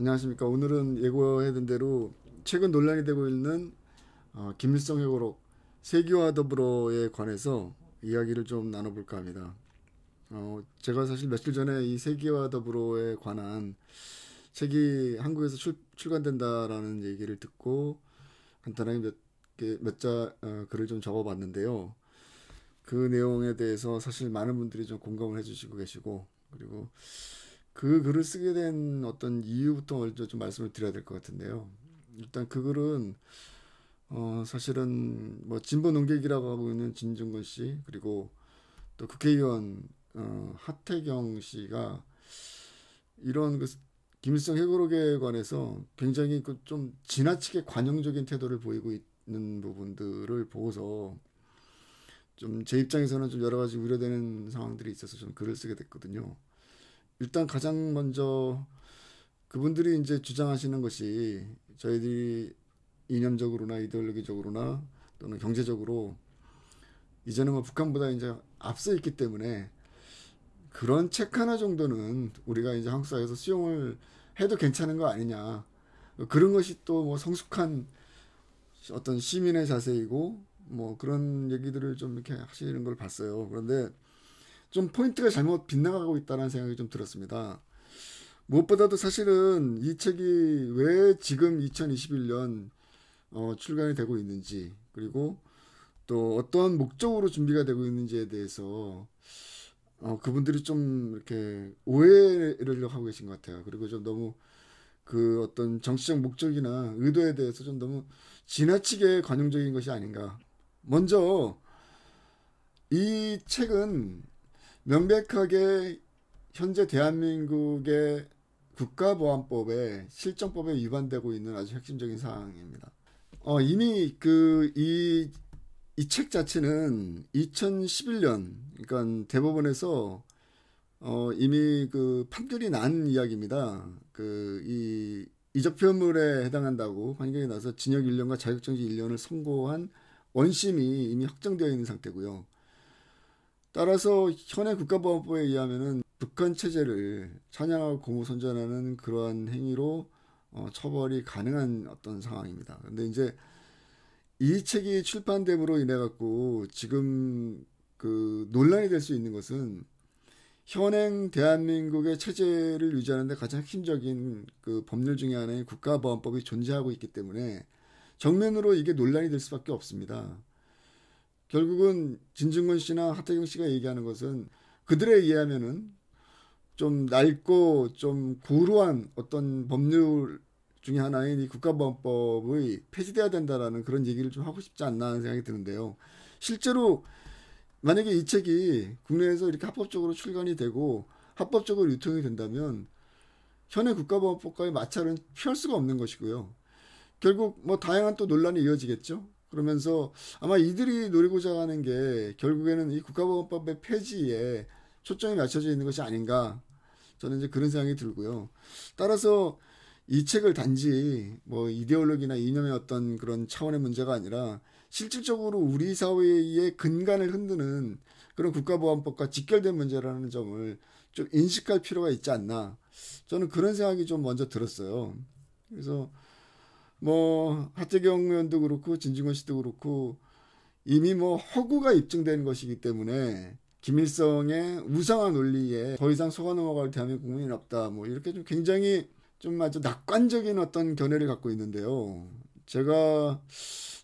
안녕하십니까. 오늘은 예고해둔 대로 최근 논란이 되고 있는 어, 김일성 회고록 세계화 더불어에 관해서 이야기를 좀 나눠볼까 합니다. 어, 제가 사실 며칠 전에 이 세계화 더불어에 관한 책이 한국에서 출, 간된다라는 얘기를 듣고 간단하게 몇 개, 몇자 어, 글을 좀 적어봤는데요. 그 내용에 대해서 사실 많은 분들이 좀 공감을 해주시고 계시고 그리고 그 글을 쓰게 된 어떤 이유부터 먼저 좀 말씀을 드려야 될 것 같은데요. 일단 그 글은 어 사실은 뭐 진보 농객이라고 하고 있는 진중근 씨 그리고 또 국회의원 어 하태경 씨가 이런 그 김일성 회고록에 관해서 굉장히 그 좀 지나치게 관용적인 태도를 보이고 있는 부분들을 보고서 좀 제 입장에서는 좀 여러 가지 우려되는 상황들이 있어서 좀 글을 쓰게 됐거든요. 일단 가장 먼저 그분들이 이제 주장하시는 것이 저희들이 이념적으로나 이데올로기적으로나 또는 경제적으로 이제는 뭐 북한보다 이제 앞서 있기 때문에 그런 책 하나 정도는 우리가 이제 한국 사회에서 수용을 해도 괜찮은 거 아니냐 그런 것이 또 뭐 성숙한 어떤 시민의 자세이고 뭐 그런 얘기들을 좀 이렇게 하시는 걸 봤어요. 그런데 좀 포인트가 잘못 빗나가고 있다는 생각이 좀 들었습니다. 무엇보다도 사실은 이 책이 왜 지금 2021년 어, 출간이 되고 있는지 그리고 또어떤 목적으로 준비가 되고 있는지에 대해서 어, 그분들이 좀 이렇게 오해를 하고 계신 것 같아요. 그리고 좀 너무 그 어떤 정치적 목적이나 의도에 대해서 좀 너무 지나치게 관용적인 것이 아닌가. 먼저 이 책은 명백하게 현재 대한민국의 국가보안법에 실정법에 위반되고 있는 아주 핵심적인 사항입니다. 어, 이미 그이이 자체는 2011년 그러니까 대법원에서 어, 이미 그 판결이 난 이야기입니다. 그 이이적표물에 해당한다고 판결이 나서 징역 1년과 자격정지 1년을 선고한 원심이 이미 확정되어 있는 상태고요. 따라서 현행 국가보안법에 의하면은 북한 체제를 찬양하고 고무 선전하는 그러한 행위로 어, 처벌이 가능한 어떤 상황입니다. 근데 이제 이 책이 출판됨으로 인해 갖고 지금 그 논란이 될 수 있는 것은 현행 대한민국의 체제를 유지하는데 가장 핵심적인 그 법률 중의 하나인 국가보안법이 존재하고 있기 때문에 정면으로 이게 논란이 될 수밖에 없습니다. 결국은 진중권 씨나 하태경 씨가 얘기하는 것은 그들에 의하면은 좀 낡고 좀 구루한 어떤 법률 중에 하나인 이 국가보안법의 폐지돼야 된다라는 그런 얘기를 좀 하고 싶지 않나 하는 생각이 드는데요. 실제로 만약에 이 책이 국내에서 이렇게 합법적으로 출간이 되고 합법적으로 유통이 된다면 현행 국가보안법과의 마찰은 피할 수가 없는 것이고요. 결국 뭐 다양한 또 논란이 이어지겠죠. 그러면서 아마 이들이 노리고자 하는 게 결국에는 이 국가보안법의 폐지에 초점이 맞춰져 있는 것이 아닌가 저는 이제 그런 생각이 들고요. 따라서 이 책을 단지 뭐 이데올로기나 이념의 어떤 그런 차원의 문제가 아니라 실질적으로 우리 사회의 근간을 흔드는 그런 국가보안법과 직결된 문제라는 점을 좀 인식할 필요가 있지 않나 저는 그런 생각이 좀 먼저 들었어요. 그래서 뭐 하태경 의원도 그렇고 진중권 씨도 그렇고 이미 뭐 허구가 입증된 것이기 때문에 김일성의 우상화 논리에 더 이상 속아 넘어갈 대한민국 국민이 없다. 뭐 이렇게 좀 굉장히 좀 아주 낙관적인 어떤 견해를 갖고 있는데요. 제가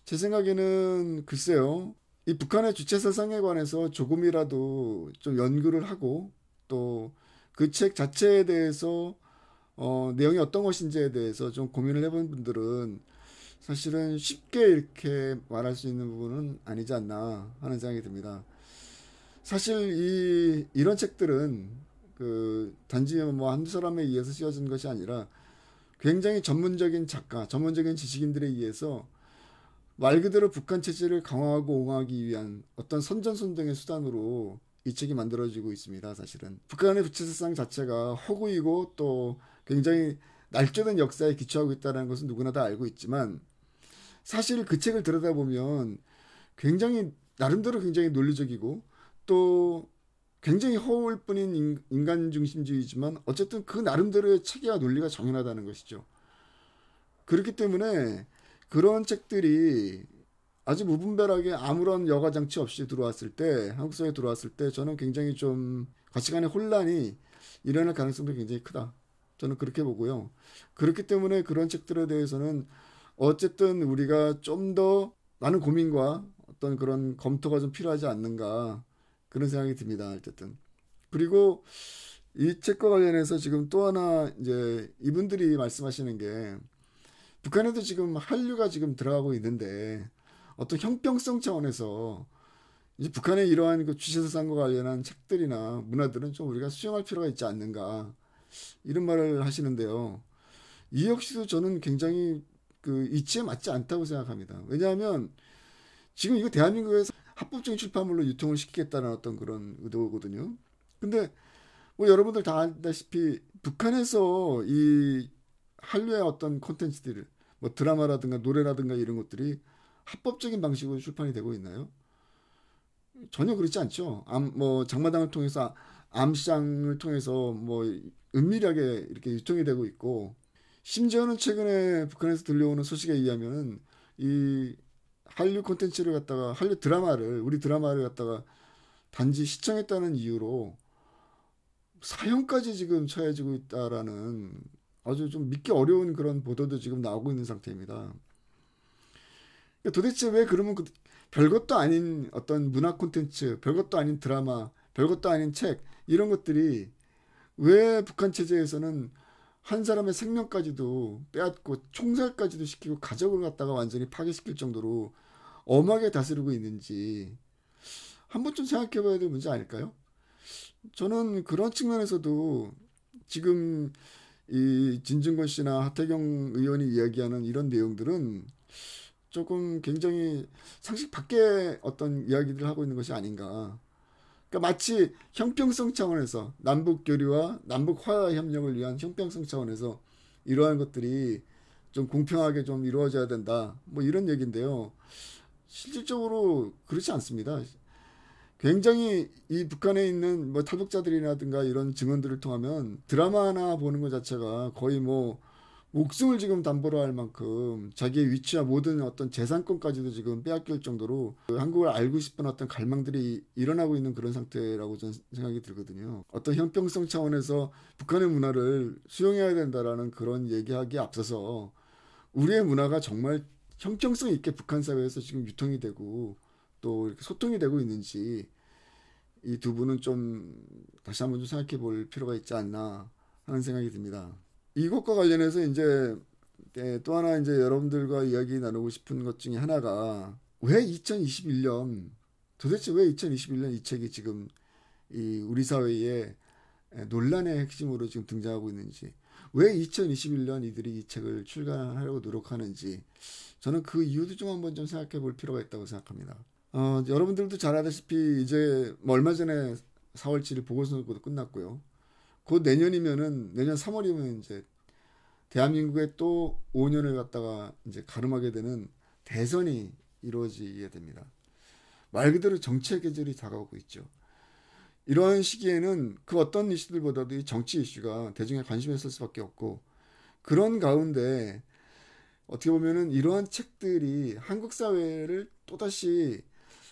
제 생각에는 글쎄요. 이 북한의 주체 사상에 관해서 조금이라도 좀 연구를 하고 또 그 책 자체에 대해서 어, 내용이 어떤 것인지에 대해서 좀 고민을 해본 분들은 사실은 쉽게 이렇게 말할 수 있는 부분은 아니지 않나 하는 생각이 듭니다. 사실 이 이런 책들은 그 단지 뭐 한두 사람에 의해서 쓰여진 것이 아니라 굉장히 전문적인 작가, 전문적인 지식인들에 의해서 말 그대로 북한 체제를 강화하고 옹호하기 위한 어떤 선전선동의 수단으로 이 책이 만들어지고 있습니다. 사실은 북한의 부채세상 자체가 허구이고 또 굉장히 날조된 역사에 기초하고 있다는 것은 누구나 다 알고 있지만 사실 그 책을 들여다보면 굉장히 나름대로 굉장히 논리적이고 또 굉장히 허울 뿐인 인간 중심주의지만 어쨌든 그 나름대로의 체계와 논리가 정연하다는 것이죠. 그렇기 때문에 그런 책들이 아주 무분별하게 아무런 여과 장치 없이 들어왔을 때 한국 사회에 들어왔을 때 저는 굉장히 좀 가치관의 혼란이 일어날 가능성도 굉장히 크다. 저는 그렇게 보고요. 그렇기 때문에 그런 책들에 대해서는 어쨌든 우리가 좀 더 많은 고민과 어떤 그런 검토가 좀 필요하지 않는가 그런 생각이 듭니다. 어쨌든 그리고 이 책과 관련해서 지금 또 하나 이제 이분들이 말씀하시는 게 북한에도 지금 한류가 지금 들어가고 있는데 어떤 형평성 차원에서 이제 북한의 이러한 그 주체사상과 관련한 책들이나 문화들은 좀 우리가 수용할 필요가 있지 않는가 이런 말을 하시는데요. 이 역시도 저는 굉장히 그 이치에 맞지 않다고 생각합니다. 왜냐하면 지금 이거 대한민국에서 합법적인 출판물로 유통을 시키겠다는 어떤 그런 의도거든요. 근데 뭐 여러분들 다 알다시피 북한에서 이 한류의 어떤 콘텐츠들뭐 드라마라든가 노래라든가 이런 것들이 합법적인 방식으로 출판이 되고 있나요? 전혀 그렇지 않죠. 암, 뭐 장마당을 통해서 암시장을 통해서 뭐 은밀하게 이렇게 유통이 되고 있고 심지어는 최근에 북한에서 들려오는 소식에 의하면은 이 한류 콘텐츠를 갖다가 한류 드라마를 우리 드라마를 갖다가 단지 시청했다는 이유로 사형까지 지금 처해지고 있다라는 아주 좀 믿기 어려운 그런 보도도 지금 나오고 있는 상태입니다. 그러니까 도대체 왜 그러면 그 별것도 아닌 어떤 문화 콘텐츠, 별것도 아닌 드라마, 별것도 아닌 책 이런 것들이 왜 북한 체제에서는 한 사람의 생명까지도 빼앗고 총살까지도 시키고 가족을 갖다가 완전히 파괴시킬 정도로 엄하게 다스리고 있는지 한 번쯤 생각해 봐야 될 문제 아닐까요? 저는 그런 측면에서도 지금 이 진중권 씨나 하태경 의원이 이야기하는 이런 내용들은 조금 굉장히 상식 밖의 어떤 이야기들을 하고 있는 것이 아닌가 그러니까 마치 형평성 차원에서 남북 교류와 남북 화해 협력을 위한 형평성 차원에서 이러한 것들이 좀 공평하게 좀 이루어져야 된다. 뭐 이런 얘기인데요. 실질적으로 그렇지 않습니다. 굉장히 이 북한에 있는 뭐 탈북자들이라든가 이런 증언들을 통하면 드라마 하나 보는 것 자체가 거의 뭐 목숨을 지금 담보로 할 만큼 자기의 위치와 모든 어떤 재산권까지도 지금 빼앗길 정도로 그 한국을 알고 싶은 어떤 갈망들이 일어나고 있는 그런 상태라고 저는 생각이 들거든요. 어떤 형평성 차원에서 북한의 문화를 수용해야 된다라는 그런 얘기하기에 앞서서 우리의 문화가 정말 형평성 있게 북한 사회에서 지금 유통이 되고 또 이렇게 소통이 되고 있는지 이 두 분은 좀 다시 한번 좀 생각해 볼 필요가 있지 않나 하는 생각이 듭니다. 이것과 관련해서 이제 예, 또 하나 이제 여러분들과 이야기 나누고 싶은 것 중에 하나가 왜 2021년 도대체 왜 2021년 이 책이 지금 이 우리 사회에 예, 논란의 핵심으로 지금 등장하고 있는지 왜 2021년 이들이 이 책을 출간하려고 노력하는지 저는 그 이유도 좀 한번 좀 생각해 볼 필요가 있다고 생각합니다. 어, 여러분들도 잘 아다시피 이제 뭐 얼마 전에 4월치일 보고서도 끝났고요. 곧 그 내년이면은 내년 3월이면 이제 대한민국에 또 5년을 갖다가 이제 가름하게 되는 대선이 이루어지게 됩니다. 말 그대로 정치의 계절이 다가오고 있죠. 이런 시기에는 그 어떤 이슈들보다도 이 정치 이슈가 대중의 관심에 있을 수밖에 없고 그런 가운데 어떻게 보면은 이러한 책들이 한국 사회를 또다시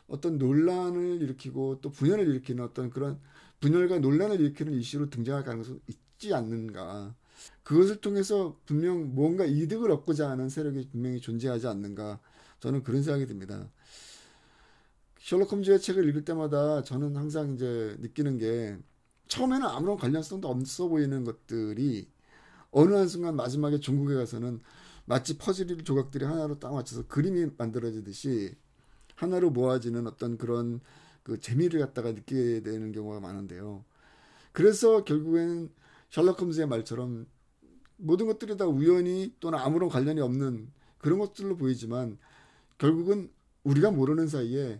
어떤 논란을 일으키고 또 분열을 일으키는 어떤 그런 분열과 논란을 일으키는 이슈로 등장할 가능성은 있지 않는가. 그것을 통해서 분명 뭔가 이득을 얻고자 하는 세력이 분명히 존재하지 않는가. 저는 그런 생각이 듭니다. 셜록 홈즈의 책을 읽을 때마다 저는 항상 이제 느끼는 게 처음에는 아무런 관련성도 없어 보이는 것들이 어느 한순간 마지막에 중국에 가서는 마치 퍼즐 조각들이 하나로 딱 맞춰서 그림이 만들어지듯이 하나로 모아지는 어떤 그런 그 재미를 갖다가 느끼게 되는 경우가 많은데요. 그래서 결국엔 셜록 홈즈의 말처럼 모든 것들이 다 우연히 또는 아무런 관련이 없는 그런 것들로 보이지만 결국은 우리가 모르는 사이에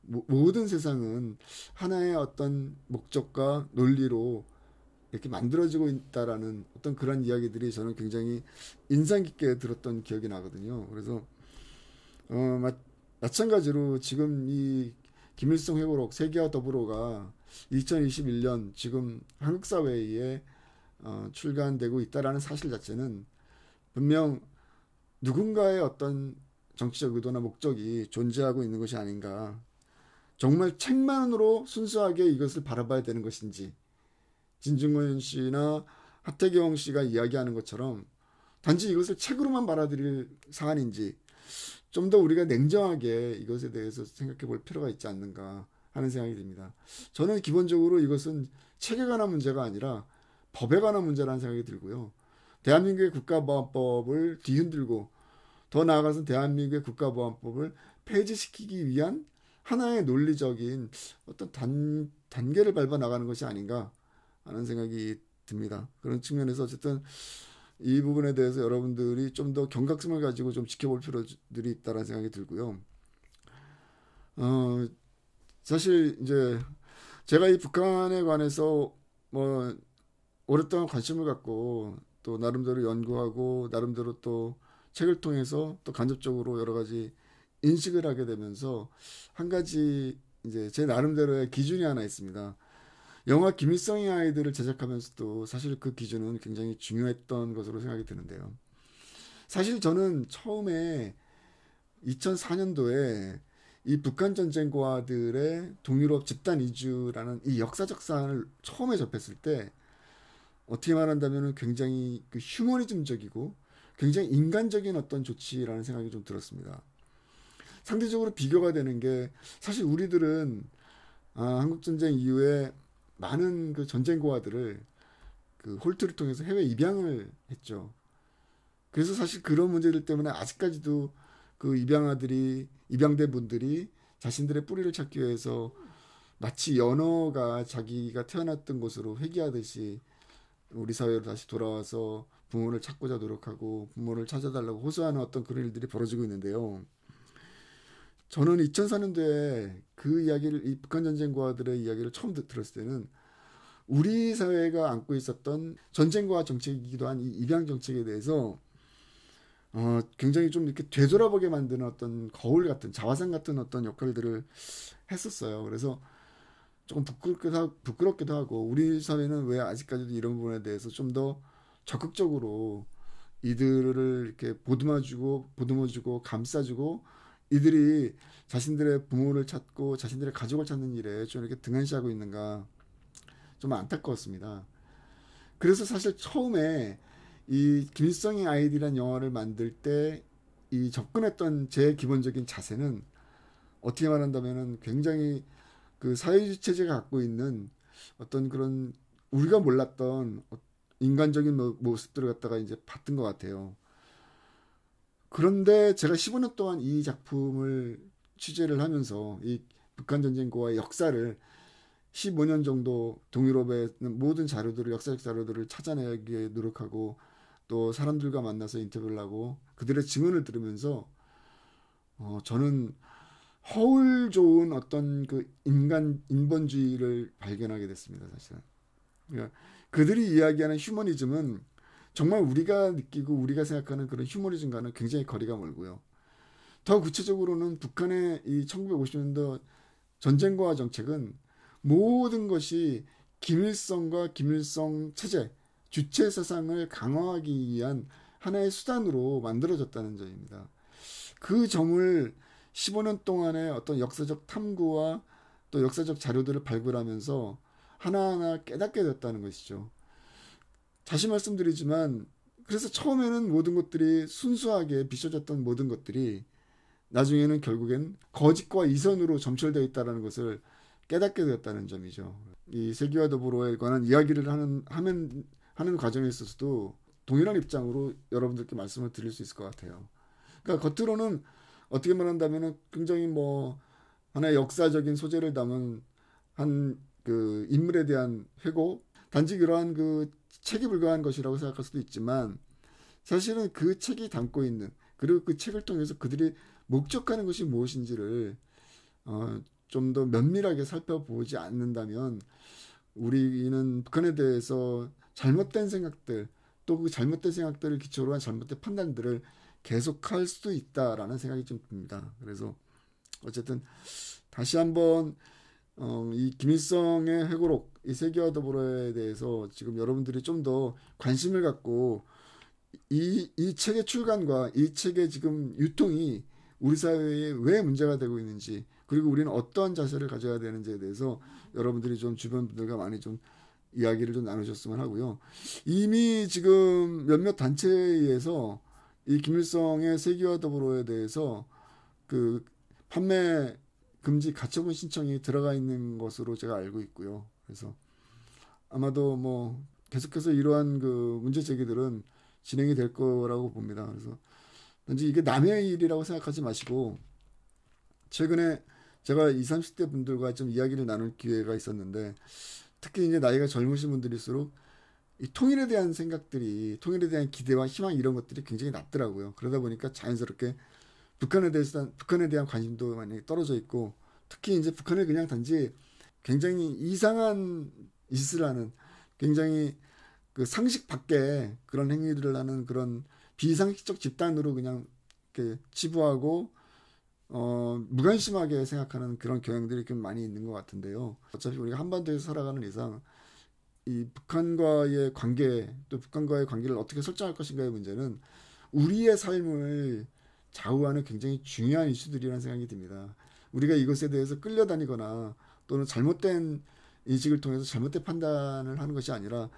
모든 세상은 하나의 어떤 목적과 논리로 이렇게 만들어지고 있다라는 어떤 그런 이야기들이 저는 굉장히 인상 깊게 들었던 기억이 나거든요. 그래서 어, 마, 마찬가지로 지금 이 김일성 회고록 세계와 더불어가 2021년 지금 한국 사회에 어, 출간되고 있다라는 사실 자체는 분명 누군가의 어떤 정치적 의도나 목적이 존재하고 있는 것이 아닌가. 정말 책만으로 순수하게 이것을 바라봐야 되는 것인지 진중권 씨나 하태경 씨가 이야기하는 것처럼 단지 이것을 책으로만 받아들일 사안인지 좀더 우리가 냉정하게 이것에 대해서 생각해 볼 필요가 있지 않는가 하는 생각이 듭니다. 저는 기본적으로 이것은 체계 관한 문제가 아니라 법에 관한 문제라는 생각이 들고요. 대한민국의 국가보안법을 뒤흔들고 더 나아가서 대한민국의 국가보안법을 폐지시키기 위한 하나의 논리적인 어떤 단, 단계를 밟아 나가는 것이 아닌가 하는 생각이 듭니다. 그런 측면에서 어쨌든 이 부분에 대해서 여러분들이 좀 더 경각심을 가지고 좀 지켜볼 필요들이 있다라는 생각이 들고요. 어, 사실 이제 제가 이 북한에 관해서 뭐 오랫동안 관심을 갖고 또 나름대로 연구하고 나름대로 또 책을 통해서 또 간접적으로 여러 가지 인식을 하게 되면서 한 가지 이제 제 나름대로의 기준이 하나 있습니다. 영화 김일성의 아이들을 제작하면서도 사실 그 기준은 굉장히 중요했던 것으로 생각이 드는데요. 사실 저는 처음에 2004년도에 이 북한 전쟁과들의 동유럽 집단 이주라는 이 역사적 사안을 처음에 접했을 때 어떻게 말한다면 굉장히 그 휴머니즘적이고 굉장히 인간적인 어떤 조치라는 생각이 좀 들었습니다. 상대적으로 비교가 되는 게 사실 우리들은 아, 한국 전쟁 이후에 많은 그 전쟁고아들을 그 홀트를 통해서 해외 입양을 했죠. 그래서 사실 그런 문제들 때문에 아직까지도 그 입양아들이 입양된 분들이 자신들의 뿌리를 찾기 위해서 마치 연어가 자기가 태어났던 곳으로 회귀하듯이 우리 사회로 다시 돌아와서 부모를 찾고자 노력하고 부모를 찾아달라고 호소하는 어떤 그런 일들이 벌어지고 있는데요. 저는 2004년도에 그 이야기를 이 북한 전쟁과들의 이야기를 처음 들었을 때는 우리 사회가 안고 있었던 전쟁과 정책이기도 한 이 입양 정책에 대해서 어, 굉장히 좀 이렇게 되돌아보게 만드는 어떤 거울 같은 자화상 같은 어떤 역할들을 했었어요. 그래서 조금 부끄럽기도 하 부끄럽기도 하고 우리 사회는 왜 아직까지도 이런 부분에 대해서 좀 더 적극적으로 이들을 이렇게 보듬어주고 보듬어주고 감싸주고 이들이 자신들의 부모를 찾고 자신들의 가족을 찾는 일에 좀 이렇게 등한시하고 있는가 좀 안타까웠습니다. 그래서 사실 처음에 이 김일성의 아이디란 영화를 만들 때 이 접근했던 제 기본적인 자세는 어떻게 말한다면은 굉장히 그 사회주의 체제가 갖고 있는 어떤 그런 우리가 몰랐던 어, 인간적인 모습들을 갖다가 이제 봤던 것 같아요. 그런데 제가 15년 동안 이 작품을 취재를 하면서 이 북한 전쟁과의 역사를 15년 정도 동유럽의 모든 자료들을 역사적 자료들을 찾아내기 노력하고 또 사람들과 만나서 인터뷰를 하고 그들의 증언을 들으면서 어 저는 허울 좋은 어떤 그 인간 인본주의를 발견하게 됐습니다 사실은 그러니까 그들이 이야기하는 휴머니즘은 정말 우리가 느끼고 우리가 생각하는 그런 휴머니즘과는 굉장히 거리가 멀고요. 더 구체적으로는 북한의 이 1950년도 전쟁과 정책은 모든 것이 김일성과 김일성 체제, 주체 사상을 강화하기 위한 하나의 수단으로 만들어졌다는 점입니다. 그 점을 15년 동안의 어떤 역사적 탐구와 또 역사적 자료들을 발굴하면서 하나하나 깨닫게 됐다는 것이죠. 다시 말씀드리지만 그래서 처음에는 모든 것들이 순수하게 비춰졌던 모든 것들이 나중에는 결국엔 거짓과 이선으로 점철되어 있다는 것을 깨닫게 되었다는 점이죠. 이 세계와 더불어에 관한 이야기를 하는 하면 하는 과정에 있어서도 동일한 입장으로 여러분들께 말씀을 드릴 수 있을 것 같아요. 그러니까 겉으로는 어떻게 말한다면은 굉장히 뭐 하나의 역사적인 소재를 담은 한 그 인물에 대한 회고 단지 그러한 그 책이 불과한 것이라고 생각할 수도 있지만 사실은 그 책이 담고 있는 그리고 그 책을 통해서 그들이 목적하는 것이 무엇인지를 어, 좀 더 면밀하게 살펴보지 않는다면 우리는 북한에 대해서 잘못된 생각들 또 그 잘못된 생각들을 기초로 한 잘못된 판단들을 계속할 수도 있다라는 생각이 좀 듭니다. 그래서 어쨌든 다시 한번 어, 이 김일성의 회고록 이 세계화 더불어에 대해서 지금 여러분들이 좀 더 관심을 갖고 이, 이 책의 출간과 이 책의 지금 유통이 우리 사회에 왜 문제가 되고 있는지 그리고 우리는 어떠한 자세를 가져야 되는지에 대해서 여러분들이 좀 주변 분들과 많이 좀 이야기를 좀 나누셨으면 하고요. 이미 지금 몇몇 단체에 의해서 이 김일성의 세계화 더불어에 대해서 그 판매 금지 가처분 신청이 들어가 있는 것으로 제가 알고 있고요. 그래서 아마도 뭐 계속해서 이러한 그 문제 제기들은 진행이 될 거라고 봅니다. 그래서 단지 이게 남의 일이라고 생각하지 마시고 최근에 제가 20, 30대 분들과 좀 이야기를 나눌 기회가 있었는데 특히 이제 나이가 젊으신 분들일수록 이 통일에 대한 생각들이 통일에 대한 기대와 희망 이런 것들이 굉장히 낮더라고요. 그러다 보니까 자연스럽게 북한에 대해서 북한에 대한 관심도 많이 떨어져 있고 특히 이제 북한을 그냥 단지 굉장히 이상한 이스라는 굉장히 그 상식 밖에 그런 행위들을 하는 그런 비상식적 집단으로 그냥 이렇게 치부하고 어 무관심하게 생각하는 그런 경향들이 좀 많이 있는 것 같은데요. 어차피 우리가 한반도에서 살아가는 이상 이 북한과의 관계 또 북한과의 관계를 어떻게 설정할 것인가의 문제는 우리의 삶을 좌우하는 굉장히 중요한 이슈들이라는 생각이 듭니다. 우리가 이것에 대해서 끌려다니거나 또는 잘못된 인식을 통해서 잘못된 판단을 하는 것이 아니라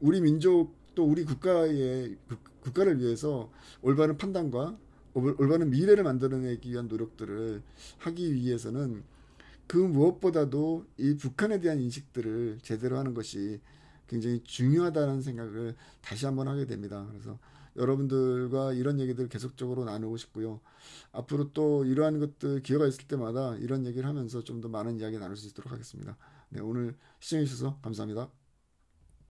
우리 민족 또 우리 국가의 국가를 위해서 올바른 판단과 올바른 미래를 만들어내기 위한 노력들을 하기 위해서는 그 무엇보다도 이 북한에 대한 인식들을 제대로 하는 것이 굉장히 중요하다는 생각을 다시 한번 하게 됩니다. 그래서 여러분들과 이런 얘기들 계속적으로 나누고 싶고요. 앞으로 또 이러한 것들 기회가 있을 때마다 이런 얘기를 하면서 좀 더 많은 이야기 나눌 수 있도록 하겠습니다. 네, 오늘 시청해 주셔서 감사합니다.